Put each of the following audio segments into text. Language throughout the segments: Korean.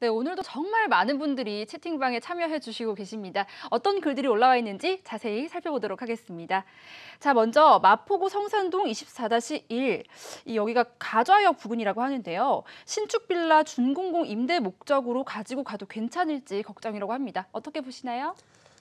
네, 오늘도 정말 많은 분들이 채팅방에 참여해 주시고 계십니다. 어떤 글들이 올라와 있는지 자세히 살펴보도록 하겠습니다. 자, 먼저 마포구 성산동 24-1, 이 여기가 가좌역 부근이라고 하는데요. 신축 빌라 준공공 임대 목적으로 가지고 가도 괜찮을지 걱정이라고 합니다. 어떻게 보시나요?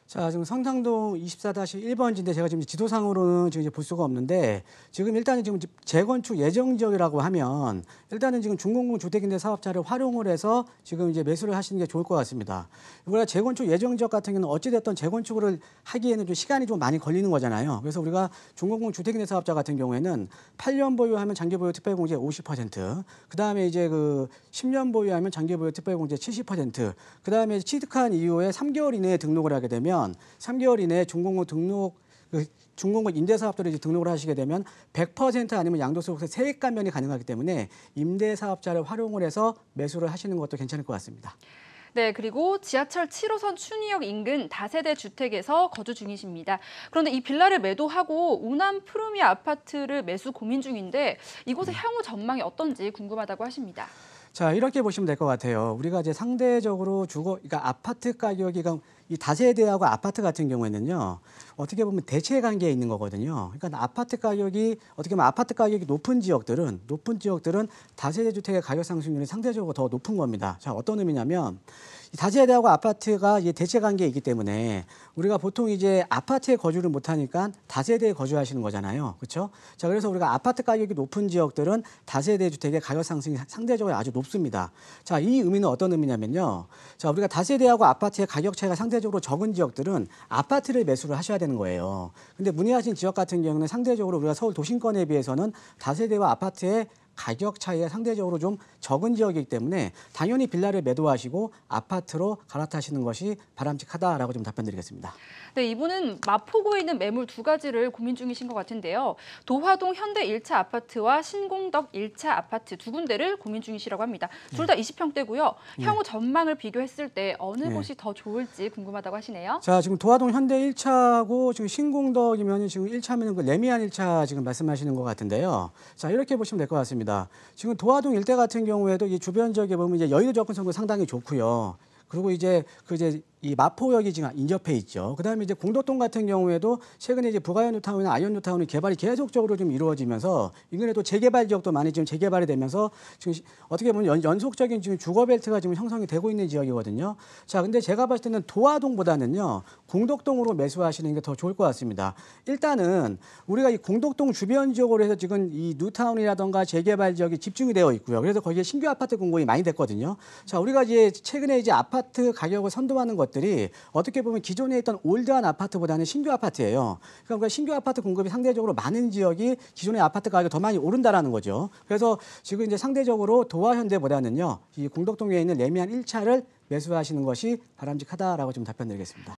자, 지금 성당동 24-1번지인데 제가 지금 지도상으로는 지금 이제 볼 수가 없는데 지금 일단은 지금 재건축 예정 지역이라고 하면 일단은 지금 중공공 주택임대 사업자를 활용을 해서 지금 이제 매수를 하시는 게 좋을 것 같습니다. 우리가 재건축 예정 지역 같은 경우는 어찌됐든 재건축을 하기에는 좀 시간이 좀 많이 걸리는 거잖아요. 그래서 우리가 중공공 주택임대 사업자 같은 경우에는 8년 보유하면 장기 보유 특별 공제 50%, 그다음에 이제 그 10년 보유하면 장기 보유 특별 공제 70%, 그다음에 취득한 이후에 3개월 이내에 등록을 하게 되면 되면 3개월 이내에 중공업 등록 그 중공업 임대사업자로 이제 등록을 하시게 되면 100% 아니면 양도소득세 세액 감면이 가능하기 때문에 임대사업자를 활용을 해서 매수를 하시는 것도 괜찮을 것 같습니다. 네, 그리고 지하철 7호선 춘희역 인근 다세대 주택에서 거주 중이십니다. 그런데 이 빌라를 매도하고 우남 푸르미 아파트를 매수 고민 중인데 이곳의 네. 향후 전망이 어떤지 궁금하다고 하십니다. 자, 이렇게 보시면 될 것 같아요. 우리가 이제 상대적으로 주거, 그러니까 아파트 가격이 이 다세대하고 아파트 같은 경우에는요, 어떻게 보면 대체 관계에 있는 거거든요. 그러니까 아파트 가격이, 어떻게 보면 아파트 가격이 높은 지역들은, 높은 지역들은 다세대 주택의 가격 상승률이 상대적으로 더 높은 겁니다. 자, 어떤 의미냐면, 다세대하고 아파트가 이제 대체 관계이기 때문에 우리가 보통 이제 아파트에 거주를 못 하니까 다세대에 거주하시는 거잖아요. 그렇죠? 자, 그래서 우리가 아파트 가격이 높은 지역들은 다세대 주택의 가격 상승이 상대적으로 아주 높습니다. 자, 이 의미는 어떤 의미냐면요. 자, 우리가 다세대하고 아파트의 가격 차이가 상대적으로 적은 지역들은 아파트를 매수를 하셔야 되는 거예요. 근데 문의하신 지역 같은 경우는 상대적으로 우리가 서울 도심권에 비해서는 다세대와 아파트의 가격 차이가 상대적으로 좀 적은 지역이기 때문에 당연히 빌라를 매도하시고 아파트로 갈아타시는 것이 바람직하다라고 좀 답변드리겠습니다. 네, 이분은 마포구에 있는 매물 두 가지를 고민 중이신 것 같은데요. 도화동 현대 1차 아파트와 신공덕 1차 아파트 두 군데를 고민 중이시라고 합니다. 둘 다 20평대고요. 향후 전망을 비교했을 때 어느 네. 곳이 더 좋을지 궁금하다고 하시네요. 자, 지금 도화동 현대 1차고 하 지금 신공덕이면 지금 1차면 그 레미안 1차 지금 말씀하시는 것 같은데요. 자, 이렇게 보시면 될 것 같습니다. 있습니다. 지금 도화동 일대 같은 경우에도 이 주변 지역에 보면 이제 여의도 접근성도 상당히 좋고요. 그리고 이제 그 이제 이 마포역이 지금 인접해 있죠. 그다음에 이제 공덕동 같은 경우에도 최근에 이제 부가연료타운이나 아이언뉴타운이 개발이 계속적으로 좀 이루어지면서 이근에또 재개발 지역도 많이 지금 재개발이 되면서 지금 어떻게 보면 연, 속적인 지금 주거벨트가 지금 형성이 되고 있는 지역이거든요. 자, 근데 제가 봤을 때는 도화동보다는요 공덕동으로 매수하시는 게 더 좋을 것 같습니다. 일단은 우리가 이 공덕동 주변 지역으로 해서 지금 이 뉴타운이라던가 재개발 지역이 집중이 되어 있고요. 그래서 거기에 신규 아파트 공급이 많이 됐거든요. 자, 우리가 이제 최근에 이제 아파트 가격을 선도하는 것 것들이 어떻게 보면 기존에 있던 올드한 아파트보다는 신규 아파트예요. 그러니까 신규 아파트 공급이 상대적로 으 많은 지역이 기존의 아파트 가격이 더 많이 오른다라는 거죠. 그래서 지금 이제 상대적으로 도화현대보다는요. 이 공덕동에 있는 레미안 1차를 매수하시는 것이 바람직하다라고 좀 답변드리겠습니다.